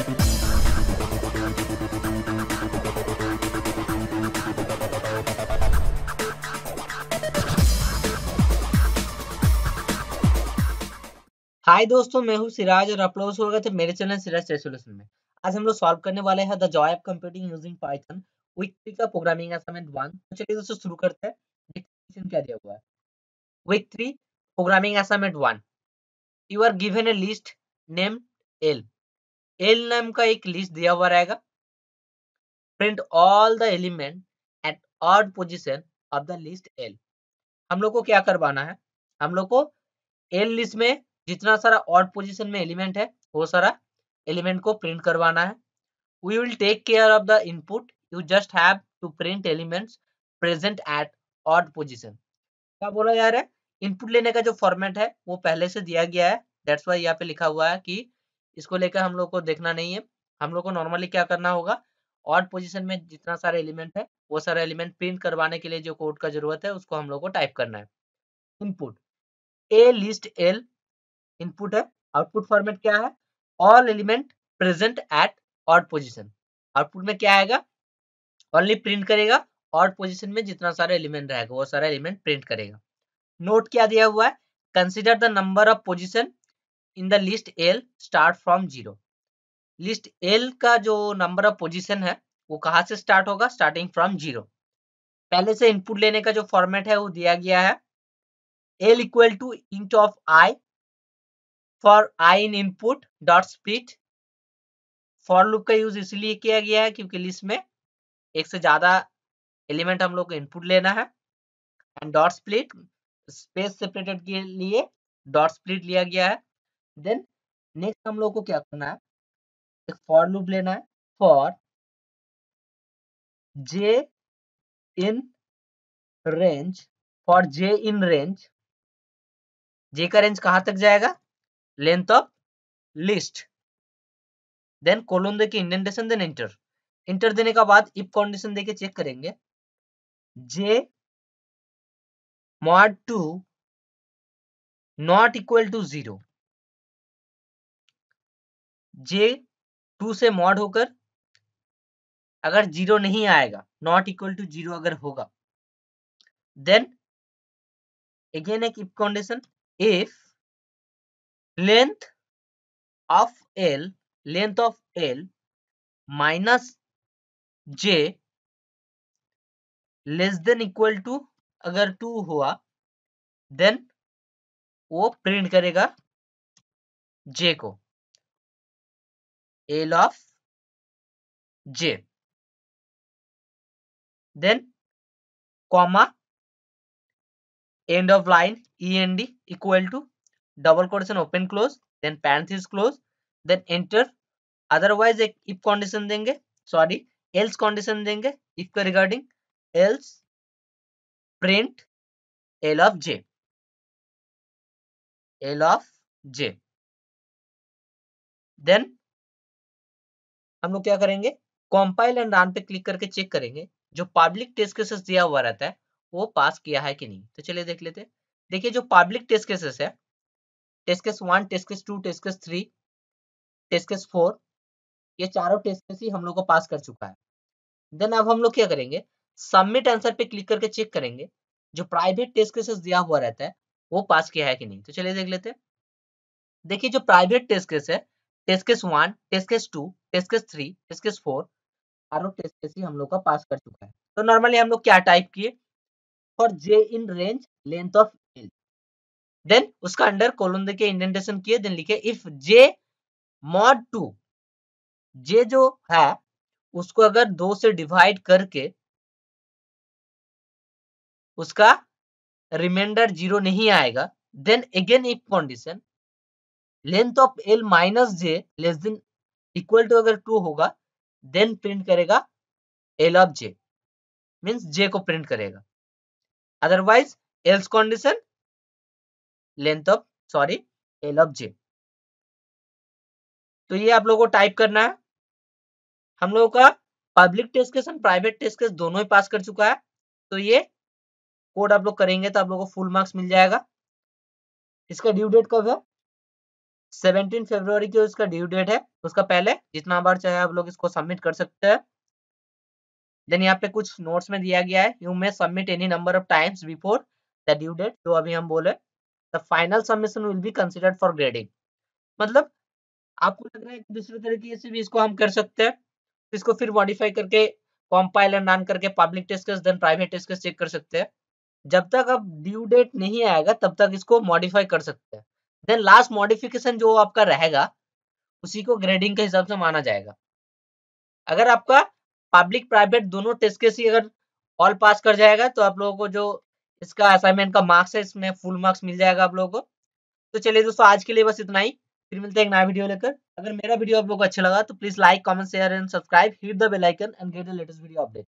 हाय दोस्तों मैं हूं सिराज और आप लोगों स्वागत है मेरे चैनल सिराज टेक सॉल्यूशन में आज हम लोग सॉल्व करने वाले हैं the joy of computing using Python week three का प्रोग्रामिंग असाइनमेंट वन तो चलिए दोस्तों शुरू करते हैं देखते हैं क्या दिया हुआ है week three programming assignment one you are given a list name L L नाम का एक लिस्ट दिया हुआ रहेगा print all the element at odd position of the list L हम लोग को क्या करवाना है हम लोग को एल लिस्ट में जितना सारा ऑर्ड पोजिशन में एलिमेंट है वो सारा एलिमेंट को प्रिंट करवाना है we will take care of the input you just have to print elements present at odd position क्या बोला जा रहा है इनपुट लेने का जो फॉर्मेट है वो पहले से दिया गया है डेट्स वाई यहाँ पे लिखा हुआ है कि इसको लेकर हम लोग को देखना नहीं है हम लोग को नॉर्मली क्या करना होगा ऑड पोजिशन में जितना सारे एलिमेंट है वो सारे एलिमेंट प्रिंट करवाने के लिए जो कोड का जरूरत है उसको हम लोग को टाइप करना है input a list L input है आउटपुट फॉर्मेट क्या है all element present at odd position output में क्या आएगा ऑनली प्रिंट करेगा ऑड पोजिशन में जितना सारा एलिमेंट रहेगा वो सारा एलिमेंट प्रिंट करेगा नोट क्या दिया हुआ है consider the number of position in the list L start from zero list L का जो नंबर ऑफ पोजिशन है वो कहा से स्टार्ट होगा स्टार्टिंग फ्रॉम जीरो पहले से इनपुट लेने का जो फॉर्मेट है वो दिया गया है L equal to int of I for I in input dot split for loop का यूज इसलिए किया गया है क्योंकि लिस्ट में एक से ज्यादा एलिमेंट हम लोग को इनपुट लेना है and dot split space separated के लिए डॉट स्प्लिट लिया गया है देन नेक्स्ट हम लोग को क्या करना है एक फॉर लूप लेना है for J in range for J in range J का रेंज कहां तक जाएगा length of list then colon देके इंडेंटेशन देन इंटर इंटर देने का बाद इफ कंडीशन देके चेक करेंगे J mod two not equal to zero J two से मॉड होकर अगर जीरो नहीं आएगा नॉट इक्वल टू जीरो अगर होगा देन अगेन एक if condition if length of L length of L minus J less than equal to अगर two हुआ देन वो प्रिंट करेगा जे को L of J. Then comma end of line END equal to double quotation open close then parenthesis close then enter otherwise एक if condition देंगे sorry else condition देंगे if के regarding else print L of J L of J then हम लोग क्या करेंगे compile and run पे click करके चेक करेंगे जो पब्लिक टेस्ट केसेस दिया हुआ रहता है वो पास किया है कि नहीं तो चलिए देख लेते हैं देखिए जो पब्लिक टेस्ट केसेस है test case one test case two test case three test case four ये चारों टेस्ट केस ही हम लोग को पास कर चुका है देन अब हम लोग क्या करेंगे सबमिट आंसर पे क्लिक करके चेक करेंगे जो प्राइवेट टेस्ट केसेस दिया हुआ रहता है वो पास किया है कि नहीं तो चलिए देख लेते हैं देखिए जो प्राइवेट टेस्ट केस है test case one test case two test case three test case four चारों टेस्ट केस ही हम लोग का पास कर चुका है तो नॉर्मली हम लोग क्या टाइप किए for J in range length of L then उसका अंडर कोलन देके इंडेंटेशन किए देन लिखे if J mod two J जो है उसको अगर दो से डिवाइड करके उसका रिमाइंडर जीरो नहीं आएगा then again if condition length of L minus J less than equal to अगर टू होगा देन प्रिंट करेगा L of J means J को प्रिंट करेगा otherwise else condition length of sorry L of J तो ये आप लोगों को टाइप करना है हम लोगों का public test case and private test case दोनों ही पास कर चुका है तो ये कोड आप लोग करेंगे तो आप लोगों को फुल मार्क्स मिल जाएगा इसका ड्यू डेट कब है सेवनटीन फेब्रुवरी की उसका ड्यू डेट है उसका पहले जितना बार चाहे आप लोग इसको सबमिट कर सकते हैं देन यहाँ पे कुछ नोट्स में दिया गया है you may submit any number of times before the due date जो अभी हम बोले the final submission will be considered for grading मतलब आपको लग रहा है कि दूसरे तरीके से भी इसको हम कर सकते हैं इसको फिर मॉडिफाई करके कॉम्पाइल एंड रन करके public test case then private test case check कर सकते हैं जब तक अब ड्यू डेट नहीं आएगा तब तक इसको मॉडिफाई कर सकते हैं देन लास्ट मॉडिफिकेशन जो आपका रहेगा उसी को ग्रेडिंग के हिसाब से माना जाएगा अगर आपका पब्लिक प्राइवेट दोनों टेस्ट के सी अगर ऑल पास कर जाएगा तो आप लोगों को जो इसका असाइनमेंट का मार्क्स है इसमें फुल मार्क्स मिल जाएगा आप लोगों को तो चलिए दोस्तों आज के लिए बस इतना ही फिर मिलते हैं एक नया वीडियो लेकर अगर मेरा वीडियो आप लोगों को अच्छा लगा तो please like comment share and subscribe hit the bell icon and get the latest video update